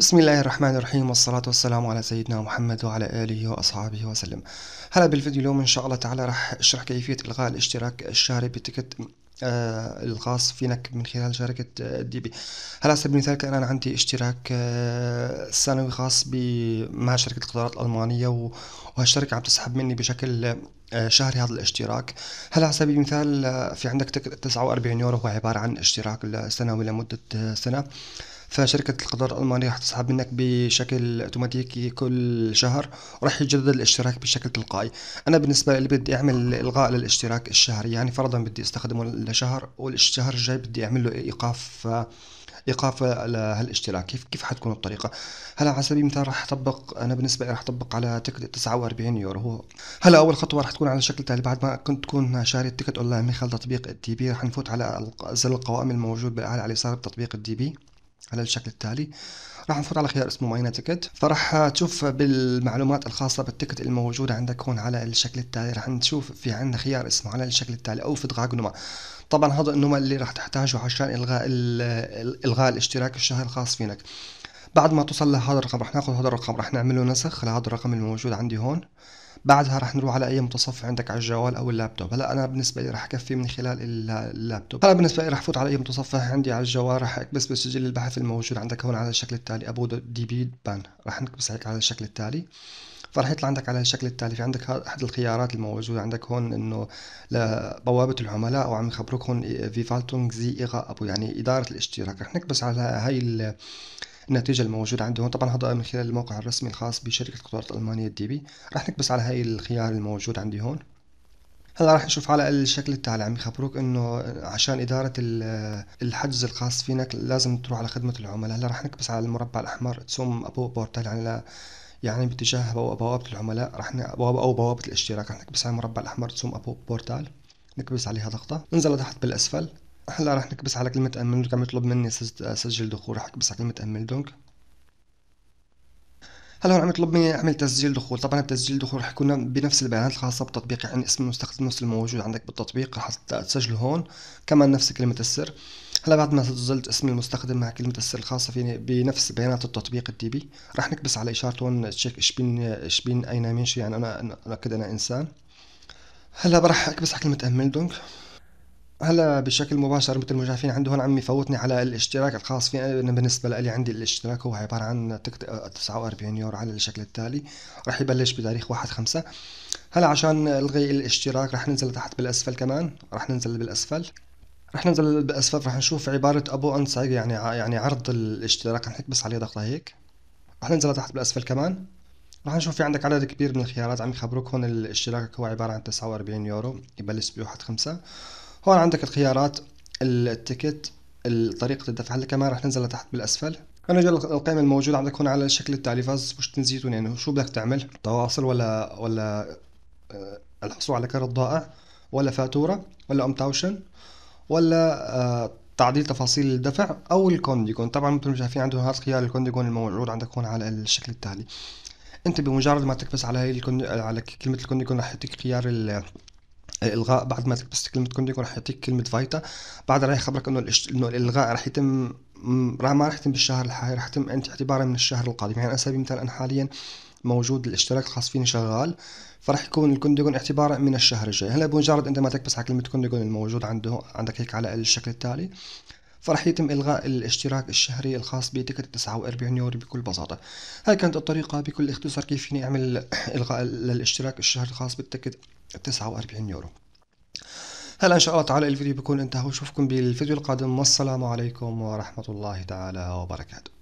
بسم الله الرحمن الرحيم والصلاة والسلام على سيدنا محمد وعلى آله وأصحابه وسلم هلا بالفيديو اليوم إن شاء الله تعالى رح أشرح كيفية إلغاء الاشتراك الشهري بتكت آه الخاص فينك من خلال شركة آه، دي بي هلا على سبيل المثال كان أنا عندي اشتراك آه سنوي خاص مع شركة القطارات الألمانية وهالشركة عم تسحب مني بشكل آه، شهري هذا الاشتراك هلا على سبيل المثال آه، في عندك تسعة وأربعين يورو هو عبارة عن اشتراك سنوي لمدة سنة فشركة القطار الألمانية راح تسحب منك بشكل أوتوماتيكي كل شهر وراح يجدد الاشتراك بشكل تلقائي أنا بالنسبة لي بدي أعمل إلغاء للاشتراك الشهري يعني فرضا بدي أستخدمه لشهر والشهر الجاي بدي أعمل له إيقاف ايقاف هالاشتراك كيف كيف حتكون الطريقه هلا على سبيل المثال راح اطبق انا بالنسبه لي راح اطبق على تيكت 49 يورو هو هلا اول خطوه راح تكون على شكل تالي بعد ما كنت تكون شاري التيكت اونلاين من خلال تطبيق الدي بي راح نفوت على زر القوائم الموجود بالاعلى على اليسار بتطبيق الدي بي على الشكل التالي راح نفوت على خيار اسمه ماينا تيكت فراح تشوف بالمعلومات الخاصة بالتيكت الموجودة عندك هون على الشكل التالي راح نشوف في عندنا خيار اسمه على الشكل التالي او فدغاق نما طبعا هذا النما اللي راح تحتاجه عشان الغاء الغاء الاشتراك الشهري الخاص فينك بعد ما توصل لهذا الرقم راح ناخذ هذا الرقم راح نعمله نسخ لهذا الرقم الموجود عندي هون بعدها رح نروح على اي متصفح عندك على الجوال او اللابتوب هلا انا بالنسبه لي رح اكفي من خلال اللابتوب هلا بالنسبه لي رح فوت على اي متصفح عندي على الجوال رح اكبس بسجل البحث الموجود عندك هون على الشكل التالي ابو دي بي بان رح نكبس هيك على الشكل التالي فرح يطلع عندك على الشكل التالي في عندك احد الخيارات الموجوده عندك هون انه لبوابه العملاء وعم يخبروك هون فالتونج زي ابو يعني اداره الاشتراك رح نكبس على هاي النتيجه الموجوده عندهم طبعا هذا من خلال الموقع الرسمي الخاص بشركه القطارات الالمانيه دي بي رح نكبس على هاي الخيار الموجود عندي هون هلا رح نشوف على الشكل التالي عم يخبروك انه عشان اداره الحجز الخاص فينك لازم تروح على خدمه العملاء هلا رح نكبس على المربع الاحمر تسوم ابو بورتال يعني يعني باتجاه بوابه العملاء رح ن... بوابه او بوابه الاشتراك رح نكبس على المربع الاحمر تسوم ابو بورتال نكبس عليها ضغطه ننزل لتحت بالاسفل هلا رح نكبس على كلمة أمن عم يطلب مني سجل دخول رح أكبس على كلمة أمن دونك هلا هون عم يطلب مني اعمل تسجيل دخول طبعا التسجيل دخول رح يكون بنفس البيانات الخاصه بالتطبيق يعني اسم المستخدم نفس الموجود عندك بالتطبيق رح تسجله هون كمان نفس كلمه السر هلا بعد ما سجلت اسم المستخدم مع كلمه السر الخاصه فيني بنفس بيانات التطبيق الدي بي رح نكبس على اشاره هون تشيك ايش بين ايش بين اين منشي يعني انا انا أكد انا انسان هلا رح اكبس على كلمه امل دونك هلا بشكل مباشر مثل ما شايفين عنده هون عم يفوتني على الاشتراك الخاص في انا بالنسبه لي عندي الاشتراك هو عباره عن 49 يورو على الشكل التالي راح يبلش بتاريخ 1 5 هلا عشان الغي الاشتراك راح ننزل تحت بالاسفل كمان راح ننزل بالاسفل رح ننزل بالاسفل رح نشوف عبارة ابو انسايج يعني يعني عرض الاشتراك رح نكبس عليه ضغطة هيك رح ننزل تحت بالاسفل كمان رح نشوف في عندك عدد كبير من الخيارات عم يخبروك هون الاشتراك هو عبارة عن 49 يورو يبلش بواحد خمسة هون عندك الخيارات التيكت طريقة الدفع هلا كمان رح تنزل لتحت بالأسفل انا جل القائمة الموجودة عندك هون على شكل التالي فاز مش تنزيتون يعني شو بدك تعمل تواصل ولا ولا آه، الحصول على كرت ضائع ولا فاتورة ولا امتاوشن ولا آه، تعديل تفاصيل الدفع او الكونديجون طبعا مثل ما شايفين عندهم هذا خيار الكونديجون الموجود عندك هون على الشكل التالي انت بمجرد ما تكبس على هي على كلمه الكونديجون رح يعطيك خيار الغاء بعد ما تكبس كلمه كونديجو رح يعطيك كلمه فايتا بعدها رح يخبرك انه الاشت... انه الالغاء رح يتم راح ما رح يتم بالشهر الحالي رح يتم انت اعتبارا من الشهر القادم يعني على سبيل المثال انا حاليا موجود الاشتراك الخاص فيني شغال فراح يكون الكونديجون اعتبارا من الشهر الجاي هلا بمجرد انت ما تكبس على كلمه كونديجون الموجود عنده عندك هيك على الشكل التالي فراح يتم الغاء الاشتراك الشهري الخاص بتكت 49 يورو بكل بساطه هاي كانت الطريقه بكل اختصار كيف فيني اعمل الغاء للاشتراك الشهري الخاص بالتكت 49 يورو هلا ان شاء الله تعالى الفيديو بيكون انتهى واشوفكم بالفيديو القادم والسلام عليكم ورحمه الله تعالى وبركاته